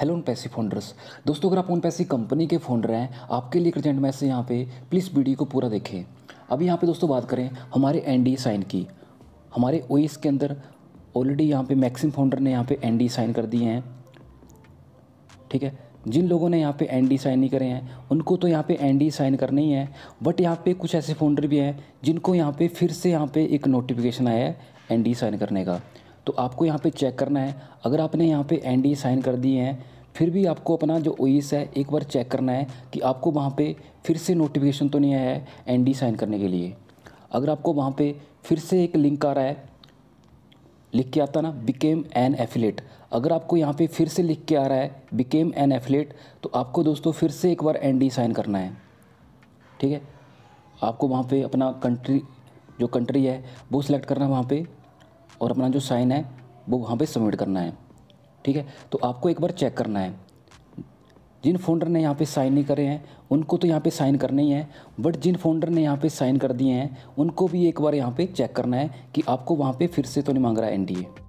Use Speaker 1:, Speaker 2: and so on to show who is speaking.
Speaker 1: hello उन पैसी founders दोस्तों अगर आप उन पैसी कंपनी के फोन्डर हैं आपके लिए क्रिजेंट मैसेज यहाँ पे प्लीज़ वीडियो को पूरा देखें अभी यहाँ पे दोस्तों बात करें हमारे एन e साइन की हमारे ओ e के अंदर ऑलरेडी यहाँ पे मैक्सिम फाउंडर ने यहाँ पे एन e साइन कर दिए हैं ठीक है जिन लोगों ने यहाँ पे एन साइन नहीं करे हैं उनको तो यहाँ पे एन साइन करना ही है बट यहाँ पे कुछ ऐसे फाउंडर भी हैं जिनको यहाँ पे फिर से यहाँ पे एक नोटिफिकेशन आया है एन साइन करने का तो आपको यहाँ पे चेक करना है अगर आपने यहाँ पे एन साइन कर दिए हैं फिर भी आपको अपना जो ओएस e है एक बार चेक करना है कि आपको वहाँ पे फिर से नोटिफिकेशन तो नहीं आया है एन साइन करने के लिए अगर आपको वहाँ पे फिर से एक लिंक आ रहा है लिख के आता ना बिकेम एन एफिलेट अगर आपको यहाँ पे फिर से लिख के आ रहा है बिकेम एन एफिलेट तो आपको दोस्तों फिर से एक बार एन साइन करना है ठीक है आपको वहाँ पे अपना कंट्री जो कंट्री है वो सिलेक्ट करना है वहाँ पर और अपना जो साइन है वो वहाँ पे सबमिट करना है ठीक है तो आपको एक बार चेक करना है जिन फोल्डर ने यहाँ पे साइन नहीं करे हैं उनको तो यहाँ पे साइन करना ही है बट जिन फोल्डर ने यहाँ पे साइन कर दिए हैं उनको भी एक बार यहाँ पे चेक करना है कि आपको वहाँ पे फिर से तो नहीं मांग रहा है ए